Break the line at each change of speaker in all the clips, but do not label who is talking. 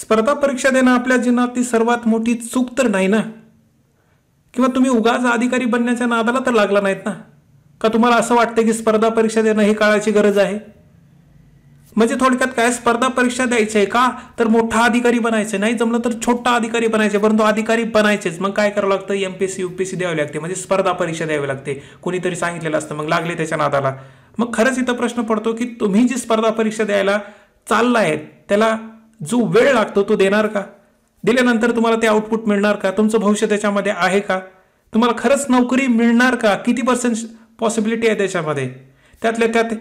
स्पर्धा परीक्षा देणं आपल्या जीवनात ती सर्वात मोठी चूक तर नाही ना किंवा तुम्ही उगाच अधिकारी बनण्याच्या नादाला तर लागला नाहीत ना का तुम्हाला असं वाटतं की स्पर्धा परीक्षा देणं ही काळाची गरज आहे म्हणजे थोडक्यात काय स्पर्धा परीक्षा द्यायची आहे का तर मोठा अधिकारी बनायचे नाही जमलं तर छोटा अधिकारी बनायचे परंतु अधिकारी बनायचेच मग काय करावं लागतं M P C U P C द्यावी लागते म्हणजे स्पर्धा परीक्षा द्यावी लागते कोणीतरी सांगितलेलं असतं मग लागले त्याच्या नादाला मग खरंच इथं प्रश्न पडतो की तुम्ही जी स्पर्धा परीक्षा द्यायला चालला आहे त्याला जो वेळ लागतो तो देणार का दिल्यानंतर तुम्हाला ते आउटपुट मिळणार का तुमचं भविष्य त्याच्यामध्ये आहे का तुम्हाला खरंच नोकरी मिळणार का किती पर्सेंट पॉसिबिलिटी आहे त्याच्यामध्ये त्यातल्या त्यात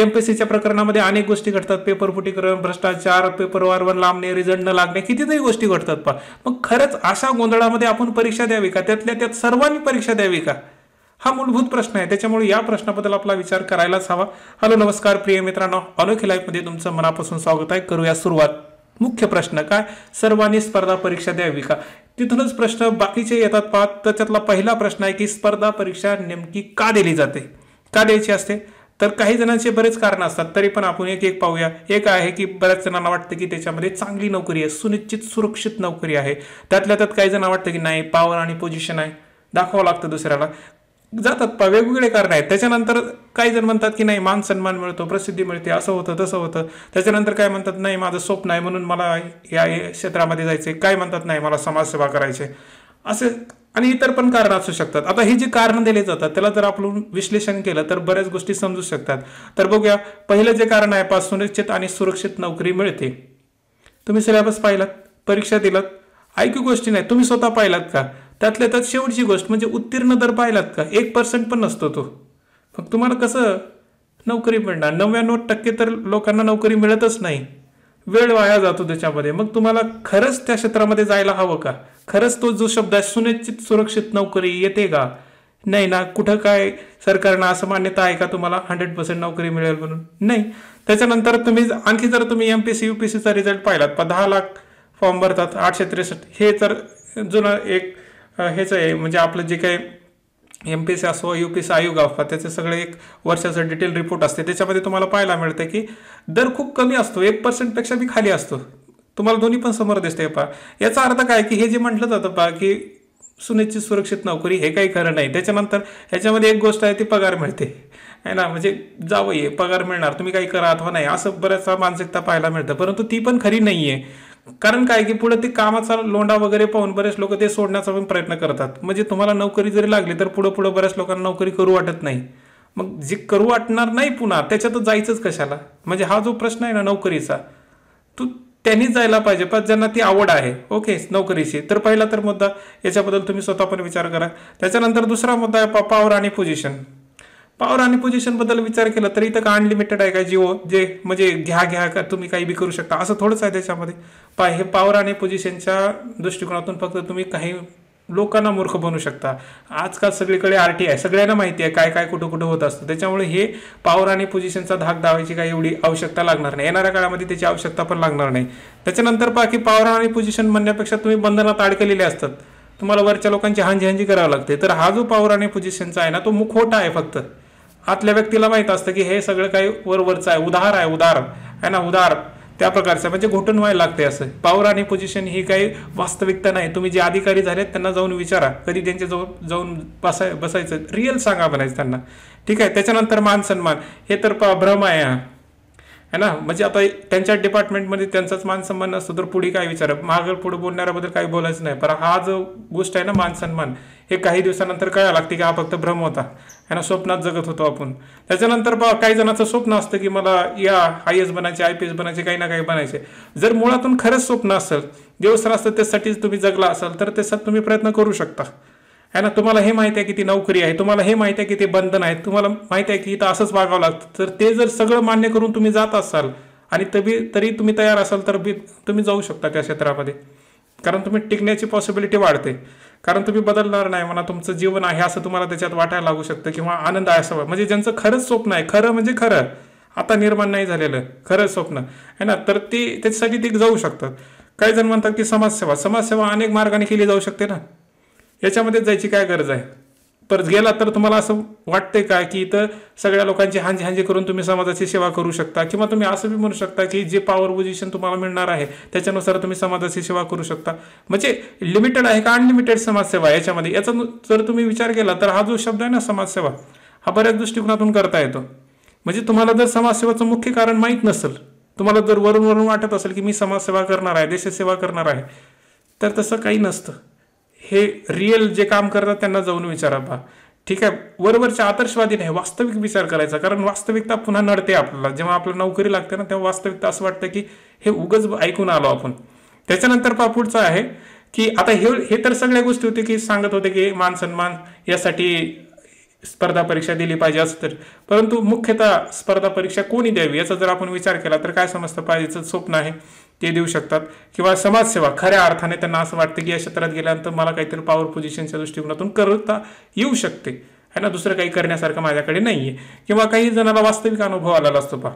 एम पी प्रकरणामध्ये अनेक गोष्टी घडतात पेपर फुटीकरण भ्रष्टाचार पेपर वारवर लांबणे रिझल्ट न लागणे कितीतरी गोष्टी घडतात पण मग खरंच अशा गोंधळामध्ये आपण परीक्षा द्यावी का त्यातल्या त्यात सर्वांनी परीक्षा द्यावी का हा मूलभूत प्रश्न आहे त्याच्यामुळे या प्रश्नाबद्दल आपला विचार करायलाच हवा हॅलो नमस्कार प्रिय मित्रांनो अनोखी मध्ये तुमचं मनापासून स्वागत आहे करूया सुरुवात मुख्य प्रश्न काय सर्वांनी स्पर्धा परीक्षा द्यावी का तिथूनच प्रश्न बाकीचे येतात पाहत तर त्यातला पहिला प्रश्न आहे की स्पर्धा परीक्षा नेमकी का दिली जाते का द्यायची असते तर काही जणांचे बरेच कारण असतात तरी पण आपण एक एक पाहूया एक आहे की बऱ्याच जणांना वाटतं की त्याच्यामध्ये चांगली नोकरी आहे सुनिश्चित सुरक्षित नोकरी आहे त्यातल्या त्यात काही जणांना वाटतं की नाही पॉवर आणि पोझिशन आहे दाखवावं लागतं दुसऱ्याला जातात पा वेगवेगळे कारण आहेत त्याच्यानंतर काही जण म्हणतात की नाही मान सन्मान मिळतो प्रसिद्धी मिळते असं होतं तसं होतं त्याच्यानंतर काय म्हणतात नाही माझं स्वप्न आहे म्हणून मला या क्षेत्रामध्ये जायचे काय म्हणतात नाही मला समाजसेवा करायचे असे आणि इतर पण कारण असू शकतात आता हे जी कारण दिले जातात त्याला जर आपण विश्लेषण केलं तर बऱ्याच गोष्टी समजू शकतात तर बघूया पहिलं जे कारण आहे पास सुनिश्चित आणि सुरक्षित नोकरी मिळते तुम्ही सिलेबस पाहिलात परीक्षा दिलात ऐकू गोष्टी नाही तुम्ही स्वतः पाहिलात का त्यातल्या त्यात शेवटची गोष्ट म्हणजे उत्तीर्ण दर पाहिलात का एक पर्सेंट पण नसतो तो मग तुम्हाला कसं नोकरी मिळणार नव्याण्णव टक्के तर लोकांना नोकरी मिळतच नाही वेळ वाया जातो त्याच्यामध्ये मग तुम्हाला खरंच त्या क्षेत्रामध्ये जायला हवं का खरंच तो जो शब्द आहे सुनिश्चित सुरक्षित नोकरी येते का नाही ना कुठं काय सरकारनं असं मान्यता आहे का तुम्हाला हंड्रेड पर्सेंट नोकरी मिळेल म्हणून नाही त्याच्यानंतर तुम्ही आणखी जर तुम्ही M P C U P सीचा रिझल्ट पाहिलात दहा लाख फॉर्म भरतात आठशे त्रेसष्ट हे तर जुनं एक हेच आहे म्हणजे आपलं जे काही एम पी सी असो यू पी सी आयोग अफवा त्याचे सगळे एक वर्षाचं डिटेल रिपोर्ट असते त्याच्यामध्ये तुम्हाला पाहायला मिळतं की दर खूप कमी असतो एक पर्सेंटपेक्षा मी खाली असतो तुम्हाला दोन्ही पण समोर दिसते पा याचा अर्थ काय की हे जे म्हटलं जातं पा की सुनिश्चित सुरक्षित नोकरी हे काही खरं नाही त्याच्यानंतर ह्याच्यामध्ये एक गोष्ट आहे ती पगार मिळते आहे ना म्हणजे जावं ये पगार मिळणार तुम्ही काही करा अथवा नाही असं बऱ्याचसा मानसिकता पाहायला मिळतं परंतु ती पण खरी नाही आहे कारण काय की पुढे ते कामाचा लोंडा वगैरे पाहून बरेच लोक ते सोडण्याचा पण प्रयत्न करतात म्हणजे तुम्हाला नोकरी जरी लागली तर पुढे पुढे बऱ्याच लोकांना नोकरी करू वाटत नाही मग जे करू वाटणार नाही पुन्हा त्याच्यातच जायचंच कशाला म्हणजे हा जो प्रश्न आहे ना नोकरीचा तो त्यांनीच जायला पाहिजे पण ज्यांना ती आवड आहे ओके नोकरीची तर पहिला तर मुद्दा याच्याबद्दल तुम्ही स्वतः पण विचार करा त्याच्यानंतर दुसरा मुद्दा आहे पॉवर आणि पोझिशन पॉवर आणि पोझिशन बद्दल विचार केला तर इथं का अनलिमिटेड आहे का जिओ जे म्हणजे घ्या घ्या का तुम्ही काही बी करू शकता असं थोडंच आहे त्याच्यामध्ये पा हे पॉवर आणि पोझिशनच्या दृष्टिकोनातून फक्त तुम्ही काही लोकांना मूर्ख बनू शकता आजकाल सगळीकडे आर टी आय सगळ्यांना माहिती आहे काय काय कुठं कुठं होत असतं त्याच्यामुळे हे पॉवर आणि पोझिशनचा धाक दावायची काही एवढी आवश्यकता लागणार नाही येणाऱ्या काळामध्ये त्याची आवश्यकता पण लागणार नाही त्याच्यानंतर बाकी पॉवर आणि पोझिशन म्हणण्यापेक्षा तुम्ही बंधनात अडकलेले असतात तुम्हाला वरच्या लोकांची हांजी हांजी करावं लागते तर हा जो पॉवर आणि पोझिशनचा आहे ना तो मुखोटा आहे फक्त आतल्या व्यक्तीला माहीत असतं की हे सगळं काही वरवरचं आहे उधार आहे उधार आहे ना उधार त्या प्रकारचं म्हणजे घोटून व्हायला लागते असं पावर आणि पोझिशन ही काही वास्तविकता नाही तुम्ही जे अधिकारी झालेत त्यांना जाऊन विचारा कधी त्यांच्या जवळ जाऊन बसाय बसायचं रिअल सांगा बनायचं त्यांना ठीक आहे त्याच्यानंतर मान सन्मान हे तर भ्रम आहे है ना म्हणजे आता त्यांच्या डिपार्टमेंटमध्ये त्यांचाच मानसन्मान असतो तर पुढे काय विचार महागड पुढे बोलणाऱ्याबद्दल काही बोलायचं नाही पण हा जो गोष्ट आहे ना मानसन्मान हे काही दिवसानंतर कळायला लागते की हा फक्त भ्रम होता है ना स्वप्नात जगत होतो आपण त्याच्यानंतर बा काही जणांचं स्वप्न असतं की मला या आय एस बनायचे आय पी एस बनायचे काही ना काही बनायचे जर मुळातून खरंच स्वप्न असेल देवस्थान असतं त्यासाठीच तुम्ही जगला असाल तर त्याच्यात तुम्ही प्रयत्न करू शकता आहे ना तुम्हाला हे माहिती आहे की ती नोकरी आहे तुम्हाला हे माहिती आहे की ते बंधन आहे तुम्हाला माहिती आहे की इथं असंच वागावं लागतं तर ते जर सगळं मान्य करून तुम्ही जात असाल आणि तबी तरी तुम्ही तयार असाल तर बी तुम्ही जाऊ शकता त्या क्षेत्रामध्ये कारण तुम्ही टिकण्याची पॉसिबिलिटी वाढते कारण तुम्ही बदलणार नाही म्हणा तुमचं जीवन आहे असं तुम्हाला त्याच्यात वाटायला लागू शकतं किंवा आनंद आहे असं म्हणजे ज्यांचं खरंच स्वप्न आहे खरं म्हणजे खरं आता निर्माण नाही झालेलं खरं स्वप्न आहे ना तर ती त्याच्यासाठी ती जाऊ शकतात काही जण म्हणतात की समाजसेवा समाजसेवा अनेक मार्गाने केली जाऊ शकते ना याच्यामध्ये जायची काय गरज आहे परत गेला तर तुम्हाला असं वाटतंय का की इथं सगळ्या लोकांची हांजी हांजी करून तुम्ही समाजाची सेवा करू शकता किंवा तुम्ही असं बी म्हणू शकता की जे पॉवर पोझिशन तुम्हाला मिळणार आहे त्याच्यानुसार तुम्ही समाजाची सेवा करू शकता म्हणजे लिमिटेड आहे का अनलिमिटेड समाजसेवा याच्यामध्ये याचा जर तुम्ही विचार केला तर हा जो शब्द आहे ना समाजसेवा हा बऱ्याच दृष्टिकोनातून करता येतो म्हणजे तुम्हाला जर समाजसेवाचं मुख्य कारण माहीत नसेल तुम्हाला जर वरून वरून वाटत असेल की मी समाजसेवा करणार आहे देशसेवा करणार आहे तर तसं काही नसतं हे रिअल जे काम करतात त्यांना जाऊन विचारा बा ठीक आहे वरवरच्या आदर्शवादी नाही वास्तविक विचार करायचा कारण वास्तविकता पुन्हा नडते आपल्याला जेव्हा आपल्याला नोकरी लागते ना तेव्हा वास्तविकता असं वाटतं की हे उगच ऐकून आलो आपण त्याच्यानंतर पहा पुढचं आहे की आता हे हे तर सगळ्या गोष्टी होते की सांगत होते की मान सन्मान यासाठी स्पर्धा परीक्षा दिली पाहिजे असं तर परंतु मुख्यतः स्पर्धा परीक्षा कोणी द्यावी याचा जर आपण विचार केला तर काय समजतं पाहिजे स्वप्न आहे ते देऊ शकतात किंवा समाजसेवा खऱ्या अर्थाने त्यांना असं वाटतं की या क्षेत्रात गेल्यानंतर मला काहीतरी पॉवर पोझिशनच्या दृष्टिकोनातून करता येऊ शकते है ना दुसरं काही करण्यासारखं माझ्याकडे नाही आहे किंवा काही जणांना वास्तविक अनुभव आलेला असतो पहा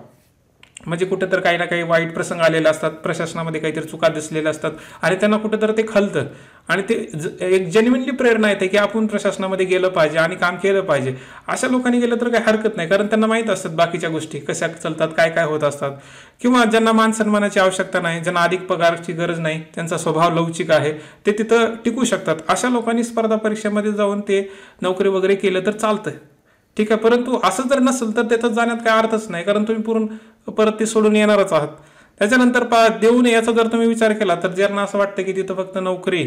म्हणजे कुठं तर काही ना काही वाईट प्रसंग आलेले असतात प्रशासनामध्ये काहीतरी चुका दिसलेल्या असतात आणि त्यांना कुठं ते खलतं आणि ते एक जेन्युनली प्रेरणा येते की आपण प्रशासनामध्ये गेलं पाहिजे आणि काम केलं पाहिजे अशा लोकांनी गेलं तर काही हरकत नाही कारण त्यांना माहीत असतात बाकीच्या गोष्टी कशा चालतात काय काय होत असतात किंवा ज्यांना मान सन्मानाची आवश्यकता नाही ज्यांना अधिक पगारची गरज नाही त्यांचा स्वभाव लवचिक आहे ते तिथं टिकू शकतात अशा लोकांनी स्पर्धा परीक्षेमध्ये जाऊन ते नोकरी वगैरे केलं तर चालतं ठीक आहे परंतु असं जर नसेल तर त्याचा जाण्यात काय अर्थच नाही कारण तुम्ही पूर्ण परत ते सोडून येणारच आहात त्याच्यानंतर पा देऊ नये याचा जर तुम्ही विचार केला तर ज्यांना असं वाटतं की तिथं फक्त नोकरी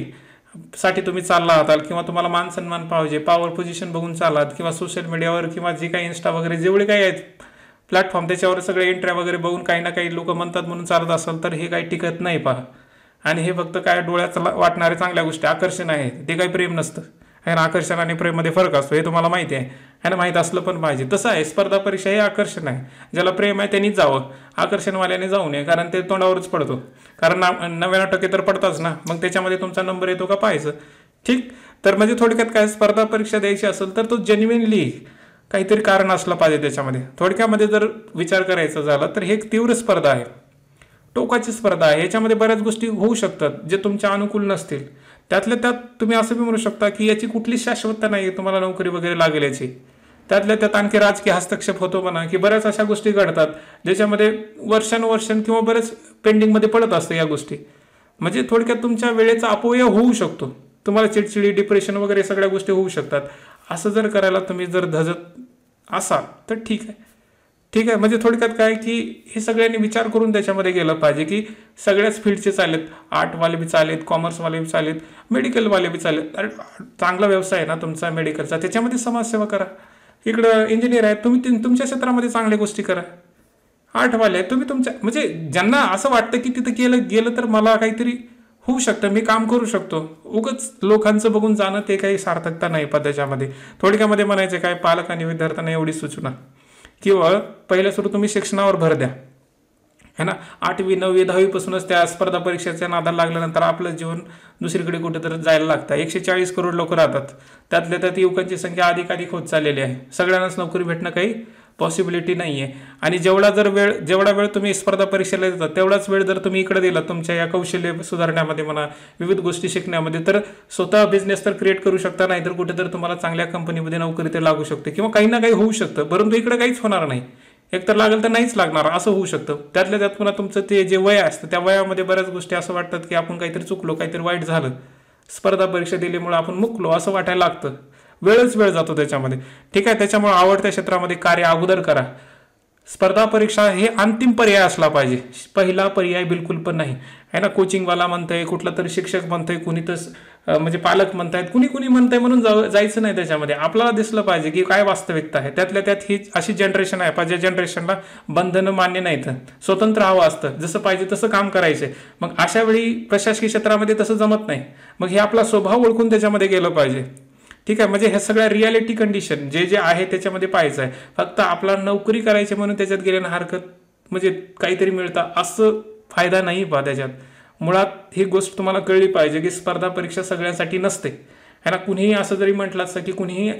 साठी तुम्ही चालला आहात किंवा तुम्हाला मान सन्मान पाहिजे पॉवर पोझिशन बघून चालात किंवा सोशल मीडियावर किंवा जे काही इन्स्टा वगैरे जेवढे काही आहेत प्लॅटफॉर्म त्याच्यावर सगळे एंट्र्या वगैरे बघून काही ना काही लोक म्हणतात म्हणून चालत असाल तर हे काही टिकत नाही पहा आणि हे फक्त काय डोळ्याला वाटणाऱ्या चांगल्या गोष्टी आकर्षण आहे ते काही प्रेम नसतं आणि आकर्षण आणि प्रेममध्ये फरक असतो हे तुम्हाला माहिती आहे आणि माहीत असलं पण पाहिजे तसं आहे स्पर्धा परीक्षा हे आकर्षण आहे ज्याला प्रेम आहे त्यांनी जावं आकर्षणवाल्याने जाऊ नये कारण ते तोंडावरच पडतो कारण ना नव्याण्णव टक्के तर पडताच ना मग त्याच्यामध्ये तुमचा नंबर येतो का पाहायचं ठीक तर म्हणजे थोडक्यात काय स्पर्धा परीक्षा द्यायची असेल तर तो जेन्युइनली काहीतरी कारण असलं पाहिजे त्याच्यामध्ये थोडक्यामध्ये जर विचार करायचा झाला तर हे एक तीव्र स्पर्धा आहे टोकाची स्पर्धा आहे याच्यामध्ये बऱ्याच गोष्टी होऊ शकतात जे तुमच्या अनुकूल नसतील त्यातल्या त्यात तुम्ही असं बी म्हणू शकता की याची कुठलीच शाश्वतता नाही तुम्हाला नोकरी वगैरे लागेल याची त्यातल्या त्यात आणखी राजकीय हस्तक्षेप होतो म्हणा की बऱ्याच अशा गोष्टी घडतात ज्याच्यामध्ये वर्षानुवर्ष किंवा बरेच पेंडिंगमध्ये पडत असतं या गोष्टी म्हणजे थोडक्यात तुमच्या वेळेचा अपव्यय होऊ शकतो तुम्हाला चिडचिडी डिप्रेशन वगैरे सगळ्या गोष्टी होऊ शकतात असं जर करायला तुम्ही जर धजत असाल तर ठीक आहे ठीक आहे म्हणजे थोडक्यात काय की हे सगळ्यांनी विचार करून त्याच्यामध्ये गेलं पाहिजे की सगळ्याच फील्डचे चालेत आर्टवाले बी चालेत कॉमर्सवाले बी चालेत मेडिकलवाले बी चालेत अरे चांगला व्यवसाय आहे ना तुमचा मेडिकलचा त्याच्यामध्ये समाजसेवा करा इकडं इंजिनियर आहे तुम्ही तुमच्या क्षेत्रामध्ये चांगल्या गोष्टी करा आर्टवाले आहेत तुम्ही तुमच्या म्हणजे ज्यांना असं वाटतं की तिथं गेलं गेलं तर मला काहीतरी होऊ शकतं मी काम करू शकतो उगच लोकांचं बघून जाणं ते काही सार्थकता नाही त्याच्यामध्ये थोडक्यामध्ये म्हणायचं काय पालक आणि विद्यार्थ्यांना एवढी सूचना किंवा पहिल्या सुरू तुम्ही शिक्षणावर भर द्या है ना आठवी नववी दहावीपासूनच त्या स्पर्धा परीक्षेच्या नादार लागल्यानंतर आपलं जीवन दुसरीकडे कुठेतरी जायला लागतं एकशे चाळीस करोड लोक राहतात त्यातल्या त्यात युवकांची संख्या अधिकाधिक होत चाललेली आहे सगळ्यांनाच नोकरी भेटणं काही पॉसिबिलिटी नाही आहे आणि जेवढा जर वेळ जेवढा वेळ तुम्ही स्पर्धा परीक्षेला देता तेवढाच वेळ जर तुम्ही इकडे दिला तुमच्या या कौशल्य सुधारण्यामध्ये म्हणा विविध गोष्टी शिकण्यामध्ये तर स्वतः बिझनेस तर क्रिएट करू शकता नाहीतर कुठेतरी तुम्हाला चांगल्या कंपनीमध्ये नोकरी ते लागू शकते किंवा काही ना काही होऊ शकतं परंतु इकडे काहीच होणार नाही एक तर लागेल तर नाहीच लागणार असं होऊ शकतं त्यातल्या त्यात पुन्हा तुमचं ते जे वय असतं त्या वयामध्ये बऱ्याच गोष्टी असं वाटतात की आपण काहीतरी चुकलो काहीतरी वाईट झालं स्पर्धा परीक्षा दिल्यामुळे आपण मुकलो असं वाटायला लागतं वेळच वेळ जातो त्याच्यामध्ये ठीक आहे त्याच्यामुळे आवडत्या क्षेत्रामध्ये कार्य अगोदर करा स्पर्धा परीक्षा हे अंतिम पर्याय असला पाहिजे पहिला पर्याय बिलकुल पण नाही आहे ना कोचिंगवाला म्हणतंय कुठला तरी शिक्षक म्हणतंय कुणी तर म्हणजे पालक म्हणतायत कुणी कुणी म्हणतंय म्हणून जाऊ जायचं नाही त्याच्यामध्ये आपल्याला दिसलं पाहिजे की काय वास्तविकता आहे त्यातल्या त्यात ही अशी जनरेशन आहे पाहिजे जनरेशनला बंधनं मान्य नाहीत स्वतंत्र हवं असतं जसं पाहिजे तसं काम करायचं मग अशा वेळी प्रशासकीय क्षेत्रामध्ये तसं जमत नाही मग हे आपला स्वभाव ओळखून त्याच्यामध्ये गेलं पाहिजे ठीक आहे म्हणजे हे सगळ्या रियालिटी कंडिशन जे जे आहे त्याच्यामध्ये पाहायचं आहे फक्त आपला नोकरी करायची म्हणून त्याच्यात गेल्यानं हरकत म्हणजे काहीतरी मिळतं असं फायदा नाही बा त्याच्यात मुळात ही गोष्ट तुम्हाला कळली पाहिजे की स्पर्धा परीक्षा सगळ्यांसाठी नसते है ना कुणीही असं जरी म्हटलं असतं की कुणीही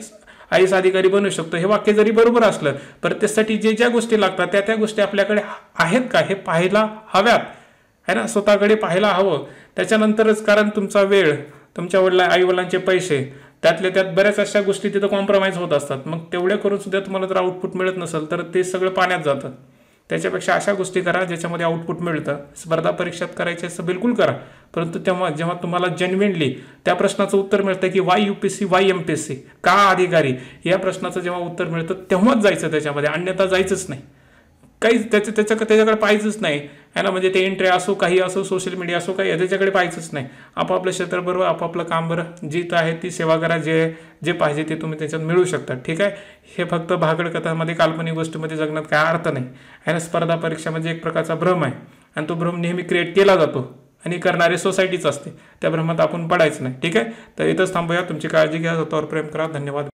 आईस अधिकारी बनू शकतो हे वाक्य जरी बरोबर असलं पर त्यासाठी जे ज्या गोष्टी लागतात त्या त्या गोष्टी आपल्याकडे आहेत का हे पाहायला हव्यात है ना स्वतःकडे पाहायला हवं त्याच्यानंतरच कारण तुमचा वेळ तुमच्या वडिला वडिलांचे पैसे त्यातल्या त्यात बऱ्याच अशा गोष्टी तिथं कॉम्प्रोमाइज होत असतात मग तेवढ्या करून सुद्धा तुम्हाला जर आउटपुट मिळत नसेल तर ते सगळं पाण्यात जातं त्याच्यापेक्षा अशा गोष्टी करा ज्याच्यामध्ये आउटपुट मिळतं स्पर्धा परीक्षात करायचे असं बिलकुल करा परंतु तेव्हा जेव्हा तुम्हाला जेन्युनली त्या प्रश्नाचं उत्तर मिळतं की why U P S C why M P S C का अधिकारी या प्रश्नाचं जेव्हा उत्तर मिळतं तेव्हाच जायचं त्याच्यामध्ये अन्यथा जायचंच नाही काहीच त्याचं त्याच्या त्याच्याकडे पाहायचंच नाही आहे ना म्हणजे ते एंट्री असो काही असो सोशल मीडिया असो काही त्याच्याकडे पाहायचंच नाही आपापलं क्षेत्र बरोबर आपापलं काम बरं जी आहे ती सेवा करा जे जे पाहिजे ते तुम्ही त्याच्यात मिळू शकता ठीक आहे हे फक्त भागड कथामध्ये काल्पनिक गोष्टीमध्ये जगण्यात काय अर्थ नाही आहे ना स्पर्धा परीक्षा म्हणजे एक प्रकारचा भ्रम आहे आणि तो भ्रम नेहमी क्रिएट केला जातो आणि करणारे सोसायटीच असते त्या भ्रमात आपण पडायचं नाही ठीक आहे तर इथंच थांबूया तुमची काळजी घ्या स्वतःवर प्रेम करा धन्यवाद